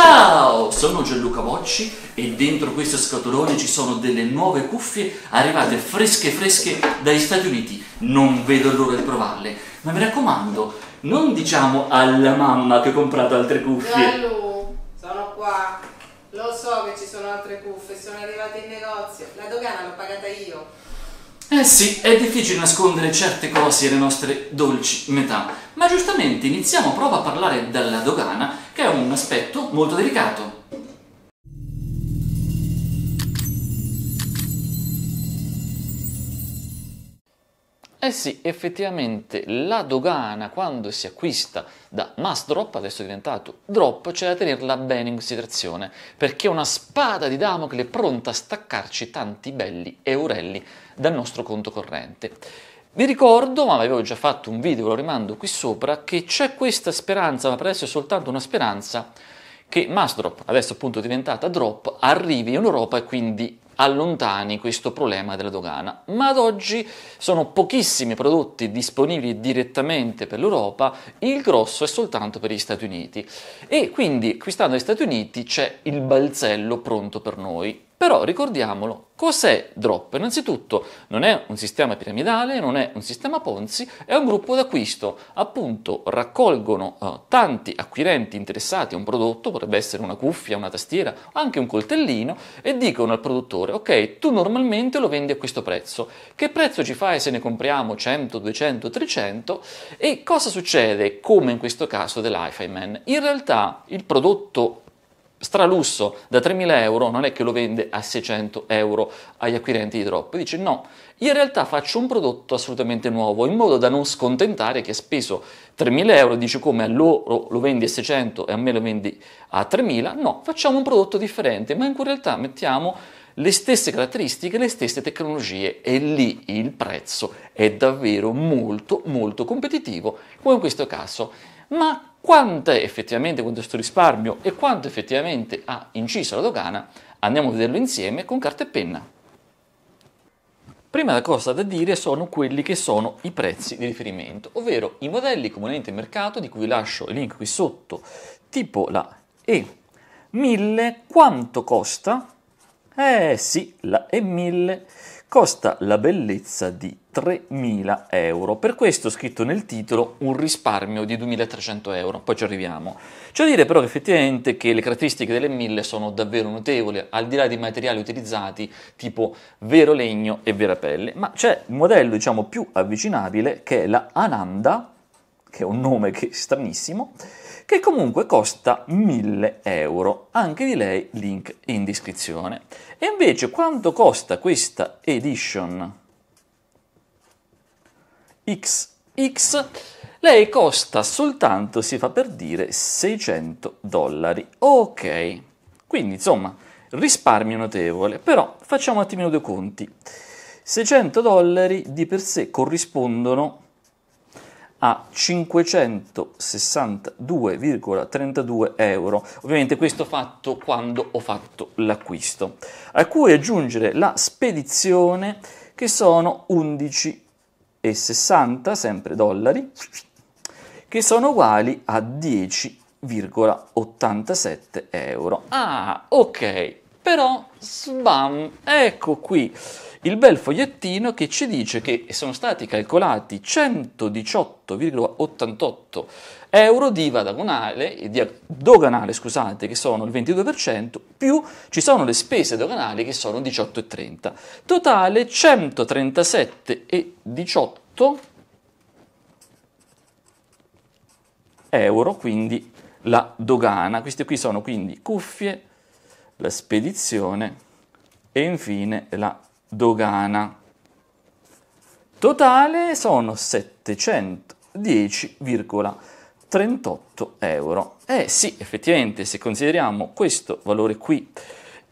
Ciao, sono Gianluca Bocci e dentro questo scatolone ci sono delle nuove cuffie arrivate fresche fresche dagli Stati Uniti. Non vedo l'ora di provarle, ma mi raccomando, non diciamo alla mamma che ho comprato altre cuffie. Gianlu, sono qua. Lo so che ci sono altre cuffie, sono arrivate in negozio. La dogana l'ho pagata io. Eh sì, è difficile nascondere certe cose alle nostre dolci metà, ma giustamente iniziamo proprio a parlare dalla dogana che è un aspetto molto delicato. Eh sì, effettivamente la dogana quando si acquista da mass drop, adesso è diventato drop, c'è da tenerla bene in considerazione, perché è una spada di Damocle pronta a staccarci tanti belli eurelli dal nostro conto corrente. Vi ricordo, ma avevo già fatto un video, lo rimando qui sopra, che c'è questa speranza, ma per adesso è soltanto una speranza, che Masdrop, adesso appunto diventata Drop, arrivi in Europa e quindi allontani questo problema della dogana. Ma ad oggi sono pochissimi prodotti disponibili direttamente per l'Europa, il grosso è soltanto per gli Stati Uniti. E quindi acquistando gli Stati Uniti c'è il balzello pronto per noi. Però ricordiamolo, cos'è Drop? Innanzitutto non è un sistema piramidale, non è un sistema Ponzi, è un gruppo d'acquisto. Appunto raccolgono eh, tanti acquirenti interessati a un prodotto, potrebbe essere una cuffia, una tastiera, anche un coltellino, e dicono al produttore, ok, tu normalmente lo vendi a questo prezzo, che prezzo ci fai se ne compriamo 100, 200, 300? E cosa succede, come in questo caso dell'iFi Man? In realtà il prodotto stralusso da 3.000 euro non è che lo vende a 600 euro agli acquirenti di troppo, dice no, io in realtà faccio un prodotto assolutamente nuovo in modo da non scontentare chi ha speso 3.000 euro dice come a loro lo vendi a 600 e a me lo vendi a 3.000, no, facciamo un prodotto differente ma in cui in realtà mettiamo le stesse caratteristiche, le stesse tecnologie e lì il prezzo è davvero molto molto competitivo come in questo caso ma quanto è effettivamente questo risparmio e quanto effettivamente ha inciso la dogana, andiamo a vederlo insieme con carta e penna. Prima cosa da dire sono quelli che sono i prezzi di riferimento, ovvero i modelli comunemente mercato di cui lascio il link qui sotto, tipo la E1000, quanto costa? Eh sì, la E1000 costa la bellezza di 3.000 euro. Per questo ho scritto nel titolo un risparmio di 2.300 euro, poi ci arriviamo. C'è da dire però che effettivamente che le caratteristiche delle 1.000 sono davvero notevoli, al di là dei materiali utilizzati tipo vero legno e vera pelle, ma c'è il modello diciamo più avvicinabile che è la Ananda, che è un nome che è stranissimo, che comunque costa 1000 euro, anche di lei link in descrizione. E invece quanto costa questa edition XX? Lei costa soltanto, si fa per dire, 600 dollari. Ok, quindi insomma risparmio notevole, però facciamo un attimino due conti. 600 dollari di per sé corrispondono a 562,32 euro. Ovviamente questo fatto quando ho fatto l'acquisto. A cui aggiungere la spedizione che sono 11,60 sempre dollari che sono uguali a 10,87 euro. Ah, ok, però sbam, ecco qui il bel fogliettino che ci dice che sono stati calcolati 118,88 euro di IVA doganale, di doganale scusate, che sono il 22%, più ci sono le spese doganali che sono 18,30. Totale 137,18 euro, quindi la dogana. Queste qui sono quindi cuffie, la spedizione e infine la dogana. Totale sono 710,38 euro. Eh sì, effettivamente, se consideriamo questo valore qui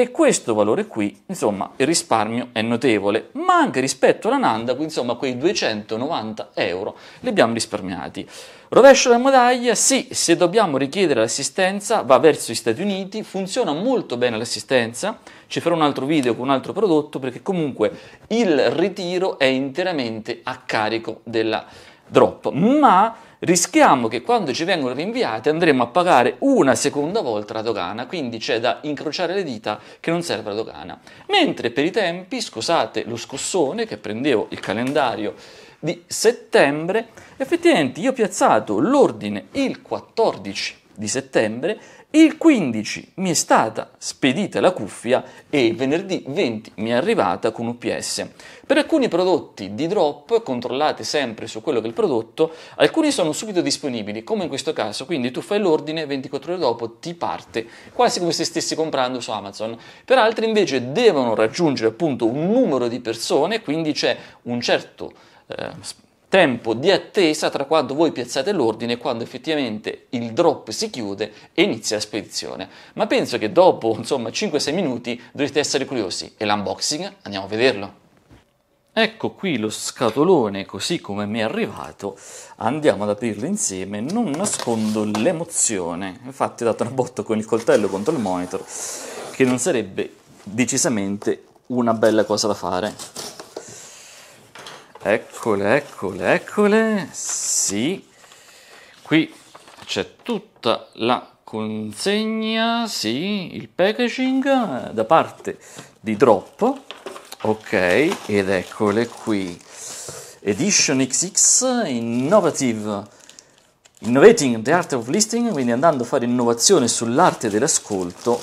e questo valore qui, insomma, il risparmio è notevole, ma anche rispetto alla Nanda, insomma, quei 290 euro li abbiamo risparmiati. Rovescio della medaglia, sì, se dobbiamo richiedere l'assistenza va verso gli Stati Uniti, funziona molto bene l'assistenza, ci farò un altro video con un altro prodotto perché comunque il ritiro è interamente a carico della drop, ma rischiamo che quando ci vengono rinviate andremo a pagare una seconda volta la dogana, quindi c'è da incrociare le dita che non serve la dogana. Mentre per i tempi, scusate lo scossone che prendevo il calendario di settembre, effettivamente io ho piazzato l'ordine il 14 di settembre, il 15 mi è stata spedita la cuffia e venerdì 20 mi è arrivata con UPS. Per alcuni prodotti di drop controllate sempre su quello che è il prodotto, alcuni sono subito disponibili, come in questo caso, quindi tu fai l'ordine 24 ore dopo ti parte, quasi come se stessi comprando su Amazon. Per altri invece devono raggiungere appunto un numero di persone, quindi c'è un certo eh, tempo di attesa tra quando voi piazzate l'ordine e quando effettivamente il drop si chiude e inizia la spedizione. Ma penso che dopo insomma 5-6 minuti dovrete essere curiosi e l'unboxing andiamo a vederlo. Ecco qui lo scatolone così come mi è arrivato, andiamo ad aprirlo insieme, non nascondo l'emozione, infatti ho dato una botta con il coltello contro il monitor che non sarebbe decisamente una bella cosa da fare. Eccole, eccole, eccole. Sì. Qui c'è tutta la consegna, sì, il packaging eh, da parte di Drop. Ok, ed eccole qui. Edition XX Innovative Innovating the Art of listing, quindi andando a fare innovazione sull'arte dell'ascolto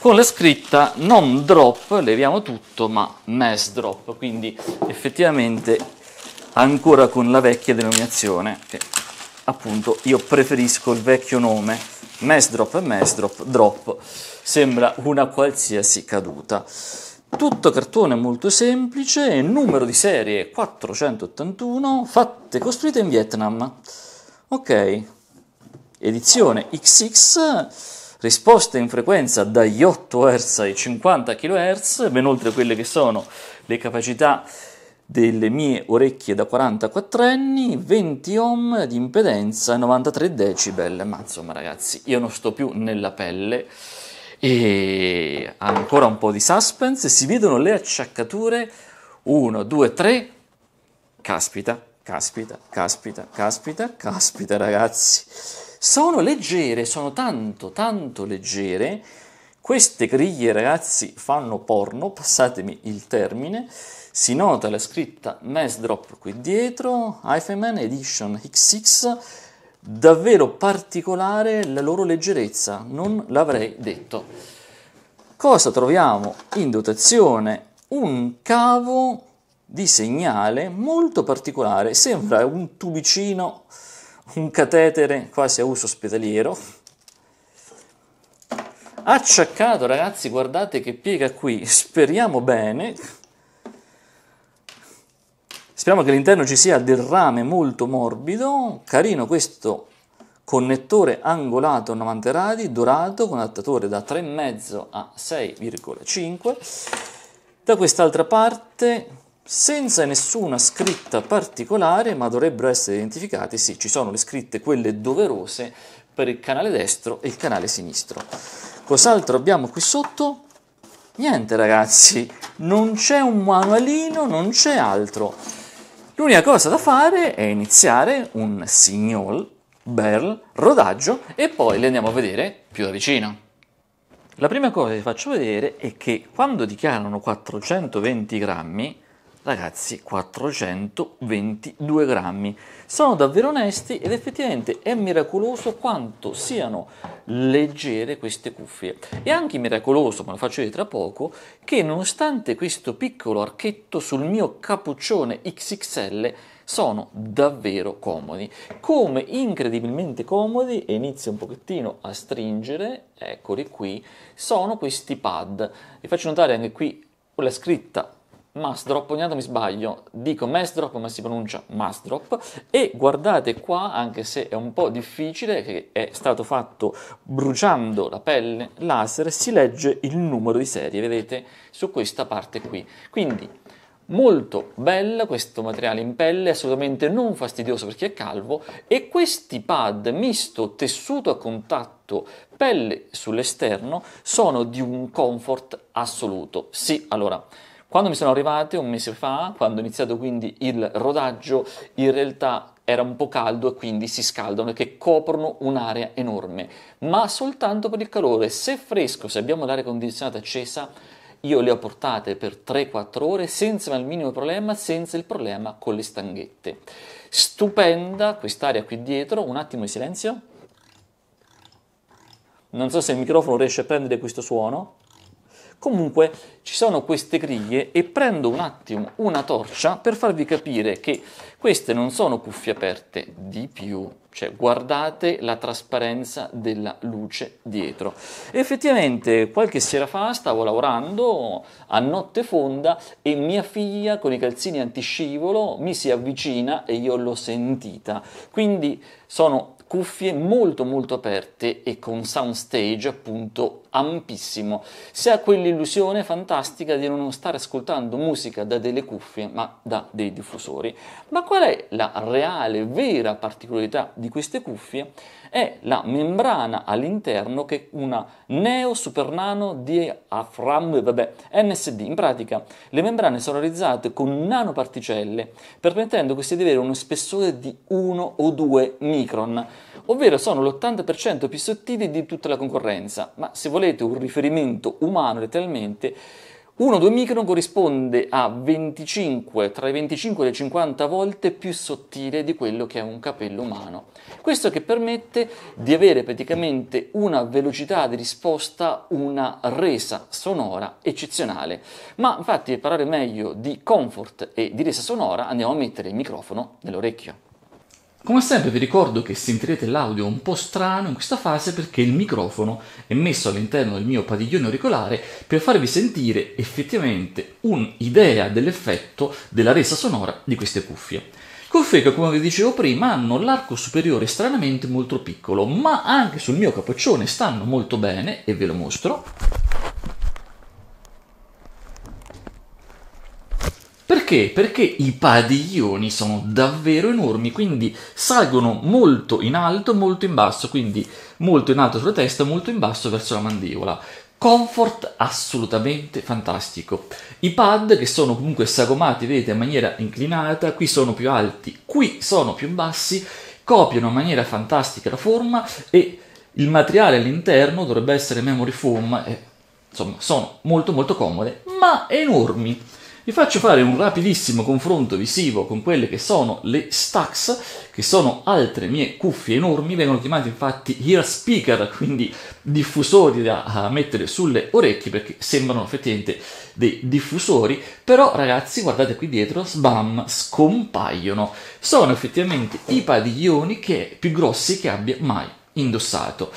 con la scritta non drop, leviamo tutto, ma mass drop, quindi effettivamente ancora con la vecchia denominazione, che appunto io preferisco il vecchio nome, mass drop e mass drop, drop, sembra una qualsiasi caduta. Tutto cartone molto semplice, numero di serie 481, fatte e costruite in Vietnam. Ok, edizione XX risposte in frequenza dagli 8 Hz ai 50 kHz, ben oltre quelle che sono le capacità delle mie orecchie da 44 anni, 20 ohm di impedenza, 93 decibel, ma insomma ragazzi io non sto più nella pelle e ancora un po' di suspense, si vedono le acciaccature 1, 2, 3, caspita, caspita, caspita, caspita, caspita ragazzi. Sono leggere, sono tanto, tanto leggere. Queste griglie, ragazzi, fanno porno, passatemi il termine. Si nota la scritta Mass Drop qui dietro, Hypheman Edition XX. Davvero particolare la loro leggerezza, non l'avrei detto. Cosa troviamo in dotazione? Un cavo di segnale molto particolare, sembra un tubicino un catetere quasi a uso ospedaliero, acciaccato ragazzi guardate che piega qui, speriamo bene, speriamo che all'interno ci sia del rame molto morbido, carino questo connettore angolato a 90 gradi, dorato, con adattatore da 3,5 a 6,5, da quest'altra parte senza nessuna scritta particolare, ma dovrebbero essere identificati, sì, ci sono le scritte, quelle doverose, per il canale destro e il canale sinistro. Cos'altro abbiamo qui sotto? Niente ragazzi, non c'è un manualino, non c'è altro. L'unica cosa da fare è iniziare un signol, berl, rodaggio e poi li andiamo a vedere più da vicino. La prima cosa che vi faccio vedere è che quando dichiarano 420 grammi, ragazzi 422 grammi sono davvero onesti ed effettivamente è miracoloso quanto siano leggere queste cuffie e anche miracoloso ma lo faccio vedere tra poco che nonostante questo piccolo archetto sul mio cappuccione XXL sono davvero comodi come incredibilmente comodi e inizio un pochettino a stringere eccoli qui sono questi pad vi faccio notare anche qui la scritta Masdrop, ogni tanto mi sbaglio, dico Masdrop ma si pronuncia Masdrop e guardate qua, anche se è un po' difficile, che è stato fatto bruciando la pelle laser, si legge il numero di serie, vedete, su questa parte qui. Quindi molto bello questo materiale in pelle, assolutamente non fastidioso perché è calvo e questi pad misto tessuto a contatto pelle sull'esterno sono di un comfort assoluto. Sì, allora quando mi sono arrivate un mese fa, quando ho iniziato quindi il rodaggio, in realtà era un po' caldo e quindi si scaldano perché coprono un'area enorme, ma soltanto per il calore. Se è fresco, se abbiamo l'aria condizionata accesa, io le ho portate per 3-4 ore senza il minimo problema, senza il problema con le stanghette. Stupenda quest'area qui dietro, un attimo di silenzio. Non so se il microfono riesce a prendere questo suono. Comunque ci sono queste griglie e prendo un attimo una torcia per farvi capire che queste non sono cuffie aperte di più, cioè guardate la trasparenza della luce dietro. Effettivamente qualche sera fa stavo lavorando a notte fonda e mia figlia con i calzini antiscivolo mi si avvicina e io l'ho sentita. Quindi sono cuffie molto molto aperte e con soundstage appunto ampissimo. Si ha quell'illusione fantastica di non stare ascoltando musica da delle cuffie, ma da dei diffusori. Ma qual è la reale, vera particolarità di queste cuffie? È la membrana all'interno che è una neo supernano di Afram, vabbè, NSD. In pratica, le membrane sono realizzate con nanoparticelle, permettendo queste di avere uno spessore di 1 o 2 micron, ovvero sono l'80% più sottili di tutta la concorrenza. Ma se volete volete un riferimento umano letteralmente, 1-2 micron corrisponde a 25, tra i 25 e le 50 volte più sottile di quello che è un capello umano. Questo che permette di avere praticamente una velocità di risposta, una resa sonora eccezionale. Ma infatti per parlare meglio di comfort e di resa sonora andiamo a mettere il microfono nell'orecchio. Come sempre vi ricordo che sentirete l'audio un po' strano in questa fase perché il microfono è messo all'interno del mio padiglione auricolare per farvi sentire effettivamente un'idea dell'effetto della resa sonora di queste cuffie. Cuffie che, come vi dicevo prima, hanno l'arco superiore stranamente molto piccolo, ma anche sul mio capoccione stanno molto bene e ve lo mostro. Perché? Perché i padiglioni sono davvero enormi, quindi salgono molto in alto, molto in basso, quindi molto in alto sulla testa, molto in basso verso la mandibola. Comfort assolutamente fantastico. I pad che sono comunque sagomati, vedete, in maniera inclinata, qui sono più alti, qui sono più bassi, copiano in maniera fantastica la forma e il materiale all'interno dovrebbe essere memory foam, e, eh, insomma sono molto molto comode, ma enormi vi faccio fare un rapidissimo confronto visivo con quelle che sono le Stax, che sono altre mie cuffie enormi, vengono chiamate infatti ear speaker, quindi diffusori da mettere sulle orecchie perché sembrano effettivamente dei diffusori, però ragazzi guardate qui dietro, sbam, scompaiono. Sono effettivamente i padiglioni che, più grossi che abbia mai indossato.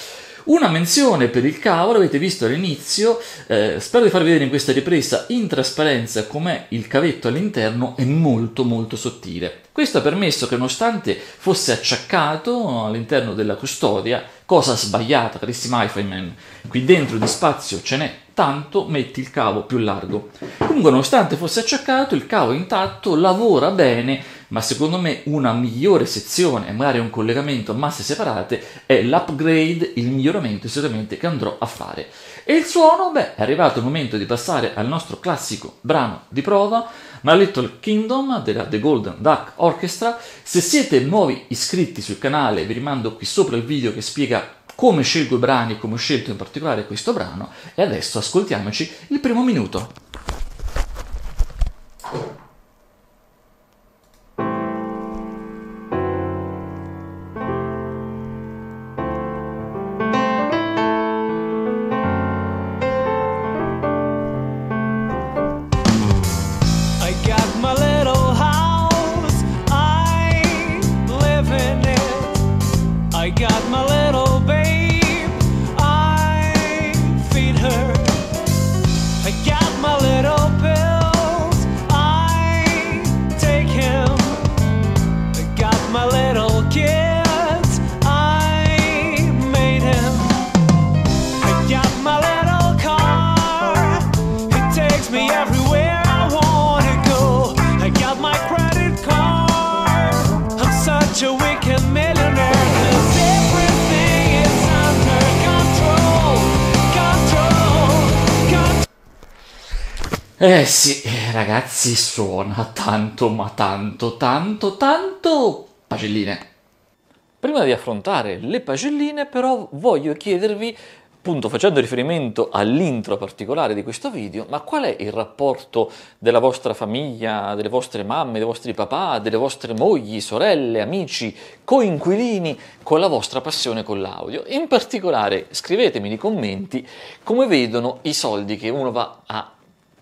Una menzione per il cavo, l'avete visto all'inizio, eh, spero di far vedere in questa ripresa in trasparenza com'è il cavetto all'interno, è molto molto sottile. Questo ha permesso che nonostante fosse acciaccato all'interno della custodia, cosa sbagliata, carissimi iFireman, qui dentro di spazio ce n'è tanto metti il cavo più largo. Comunque, nonostante fosse acciaccato, il cavo intatto lavora bene, ma secondo me una migliore sezione, magari un collegamento a masse separate, è l'upgrade, il miglioramento sicuramente che andrò a fare. E il suono? Beh, è arrivato il momento di passare al nostro classico brano di prova, My Little Kingdom della The Golden Duck Orchestra. Se siete nuovi iscritti sul canale, vi rimando qui sopra il video che spiega come scelgo i brani, come ho scelto in particolare questo brano e adesso ascoltiamoci il primo minuto. Eh sì, eh, ragazzi, suona tanto, ma tanto, tanto, tanto pagelline. Prima di affrontare le pagelline, però, voglio chiedervi, appunto facendo riferimento all'intro particolare di questo video, ma qual è il rapporto della vostra famiglia, delle vostre mamme, dei vostri papà, delle vostre mogli, sorelle, amici, coinquilini con la vostra passione con l'audio? In particolare, scrivetemi nei commenti come vedono i soldi che uno va a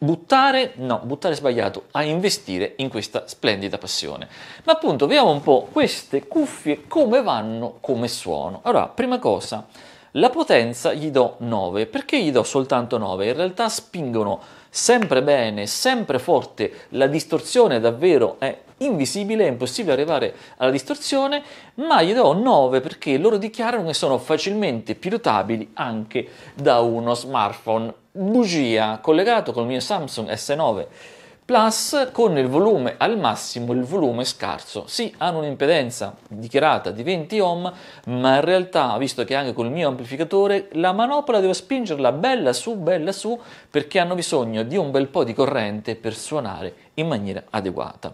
buttare, no, buttare sbagliato, a investire in questa splendida passione. Ma appunto, vediamo un po' queste cuffie come vanno, come suono. Allora, prima cosa, la potenza gli do 9, perché gli do soltanto 9? In realtà spingono sempre bene, sempre forte, la distorsione davvero è invisibile, è impossibile arrivare alla distorsione, ma gli do 9 perché loro dichiarano che sono facilmente pilotabili anche da uno smartphone bugia collegato col mio Samsung S9 Plus con il volume al massimo, il volume scarso. Sì, hanno un'impedenza dichiarata di 20 ohm, ma in realtà, visto che anche col mio amplificatore, la manopola devo spingerla bella su, bella su, perché hanno bisogno di un bel po' di corrente per suonare in maniera adeguata.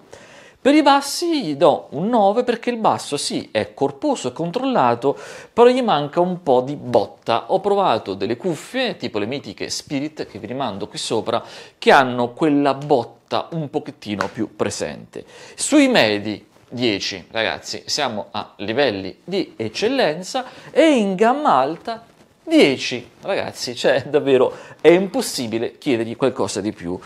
Per i bassi gli do un 9 perché il basso sì è corposo e controllato, però gli manca un po' di botta. Ho provato delle cuffie, tipo le mitiche Spirit che vi rimando qui sopra, che hanno quella botta un pochettino più presente. Sui medi 10, ragazzi, siamo a livelli di eccellenza e in gamma alta 10, ragazzi, cioè davvero è impossibile chiedergli qualcosa di più.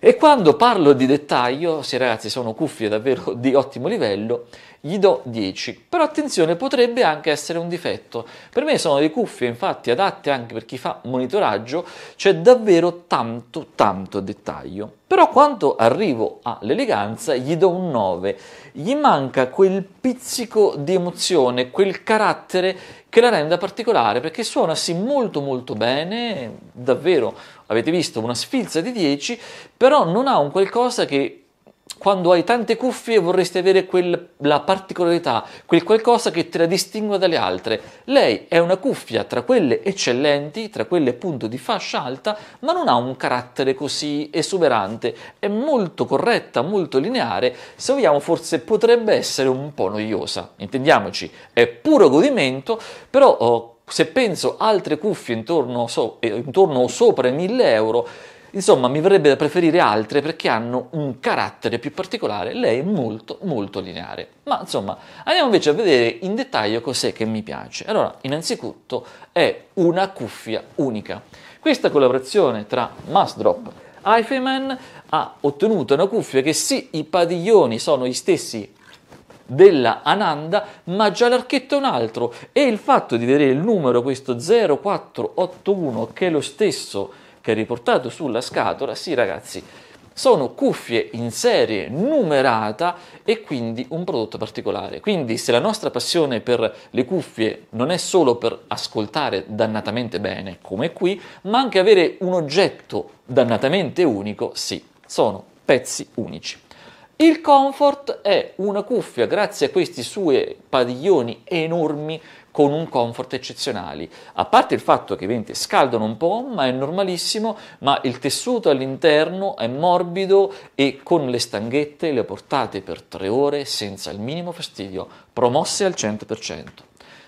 E quando parlo di dettaglio, se ragazzi sono cuffie davvero di ottimo livello, gli do 10. Però attenzione, potrebbe anche essere un difetto. Per me sono le cuffie infatti adatte anche per chi fa monitoraggio, c'è davvero tanto tanto dettaglio. Però quando arrivo all'eleganza gli do un 9, gli manca quel pizzico di emozione, quel carattere che la renda particolare, perché suona sì molto molto bene, davvero, avete visto, una sfilza di 10, però non ha un qualcosa che quando hai tante cuffie e vorresti avere quella particolarità, quel qualcosa che te la distingua dalle altre. Lei è una cuffia tra quelle eccellenti, tra quelle appunto di fascia alta, ma non ha un carattere così esuberante, è molto corretta, molto lineare, se vogliamo forse potrebbe essere un po' noiosa, intendiamoci, è puro godimento, però oh, se penso altre cuffie intorno, so, eh, intorno o sopra i 1000 euro, Insomma, mi verrebbe da preferire altre perché hanno un carattere più particolare, lei è molto molto lineare. Ma insomma, andiamo invece a vedere in dettaglio cos'è che mi piace. Allora, innanzitutto è una cuffia unica. Questa collaborazione tra Masdrop e Hypheman ha ottenuto una cuffia che sì, i padiglioni sono gli stessi della Ananda, ma già l'archetto è un altro e il fatto di vedere il numero questo 0481 che è lo stesso che è riportato sulla scatola, sì ragazzi, sono cuffie in serie numerata e quindi un prodotto particolare. Quindi se la nostra passione per le cuffie non è solo per ascoltare dannatamente bene, come qui, ma anche avere un oggetto dannatamente unico, sì, sono pezzi unici. Il Comfort è una cuffia, grazie a questi suoi padiglioni enormi, con un comfort eccezionali. A parte il fatto che i venti scaldano un po', ma è normalissimo, ma il tessuto all'interno è morbido e con le stanghette le portate per tre ore senza il minimo fastidio, promosse al 100%.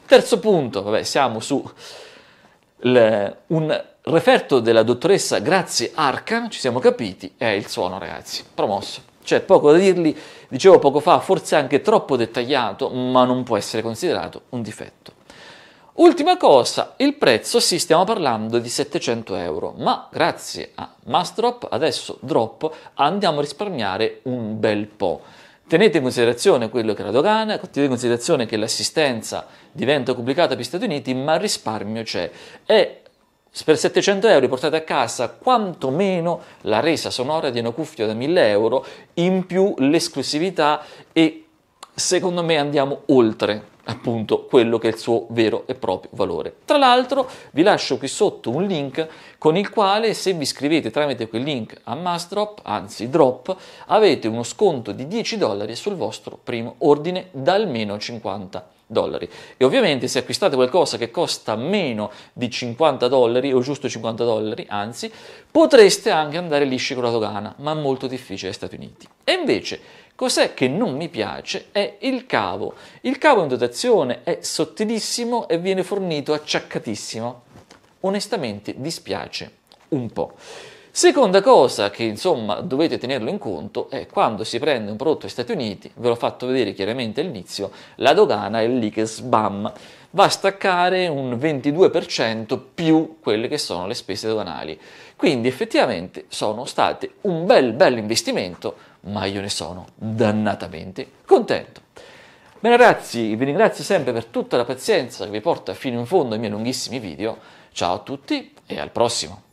Terzo punto, vabbè, siamo su le, un referto della dottoressa Grazie Arcan, ci siamo capiti, è il suono ragazzi, promosso. C'è poco da dirgli, dicevo poco fa, forse anche troppo dettagliato, ma non può essere considerato un difetto. Ultima cosa, il prezzo, sì, stiamo parlando di 700 euro, ma grazie a Mastrop, adesso Drop, andiamo a risparmiare un bel po'. Tenete in considerazione quello che è la dogana, tenete in considerazione che l'assistenza diventa pubblicata per gli Stati Uniti, ma il risparmio c'è. E per 700 euro portate a casa quantomeno la resa sonora di una cuffia da 1000 euro, in più l'esclusività e secondo me andiamo oltre appunto quello che è il suo vero e proprio valore. Tra l'altro vi lascio qui sotto un link con il quale se vi iscrivete tramite quel link a Mastrop, anzi Drop, avete uno sconto di 10 dollari sul vostro primo ordine da almeno 50 dollari. E ovviamente se acquistate qualcosa che costa meno di 50 dollari o giusto 50 dollari, anzi, potreste anche andare lisci con la dogana, ma molto difficile agli Stati Uniti. E invece Cos'è che non mi piace? È il cavo. Il cavo in dotazione è sottilissimo e viene fornito acciaccatissimo. Onestamente dispiace un po'. Seconda cosa che insomma dovete tenerlo in conto è quando si prende un prodotto negli Stati Uniti, ve l'ho fatto vedere chiaramente all'inizio, la dogana è lì che sbam, va a staccare un 22% più quelle che sono le spese doganali. Quindi effettivamente sono state un bel bel investimento ma io ne sono dannatamente contento. Bene ragazzi, vi ringrazio sempre per tutta la pazienza che vi porta fino in fondo ai miei lunghissimi video. Ciao a tutti e al prossimo!